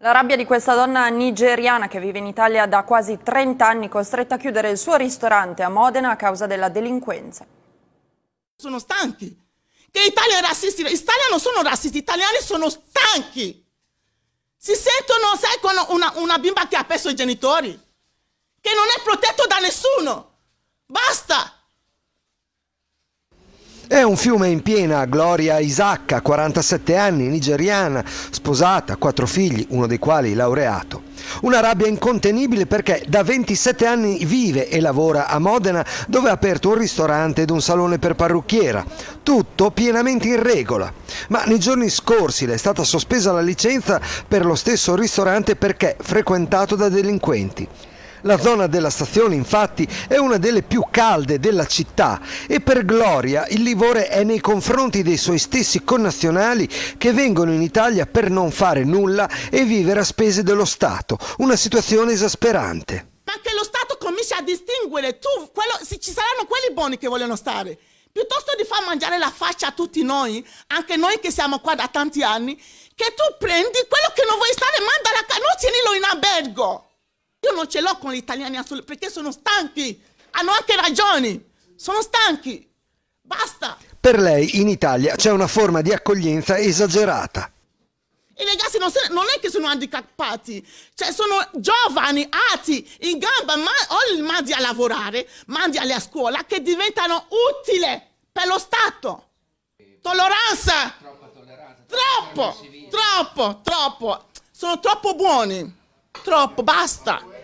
La rabbia di questa donna nigeriana che vive in Italia da quasi 30 anni, costretta a chiudere il suo ristorante a Modena a causa della delinquenza. Sono stanchi. Che italiani razzisti, italiani non sono razzisti, italiani sono stanchi. Si sentono, sai, con una, una bimba che ha perso i genitori, che non è protetto da nessuno. Basta un fiume in piena, Gloria Isacca, 47 anni, nigeriana, sposata, quattro figli, uno dei quali laureato. Una rabbia incontenibile perché da 27 anni vive e lavora a Modena dove ha aperto un ristorante ed un salone per parrucchiera. Tutto pienamente in regola. Ma nei giorni scorsi le è stata sospesa la licenza per lo stesso ristorante perché frequentato da delinquenti. La zona della stazione infatti è una delle più calde della città e per gloria il Livore è nei confronti dei suoi stessi connazionali che vengono in Italia per non fare nulla e vivere a spese dello Stato, una situazione esasperante. Ma che lo Stato comincia a distinguere, tu, quello, ci saranno quelli buoni che vogliono stare piuttosto di far mangiare la faccia a tutti noi, anche noi che siamo qua da tanti anni, che tu prendi quello che non vuoi stare, mandala a casa, non tienilo in albergo. Io non ce l'ho con gli italiani assolutamente perché sono stanchi. Hanno anche ragioni. Sono stanchi. Basta. Per lei in Italia c'è una forma di accoglienza esagerata. I ragazzi non, non, è che sono handicappati, cioè sono giovani, ati, in gamba, ma o li mandi a lavorare, mandi a scuola, che diventano utili per lo Stato. Tolleranza! tolleranza. Troppo, troppo, troppo. Sono troppo buoni. Troppo, basta.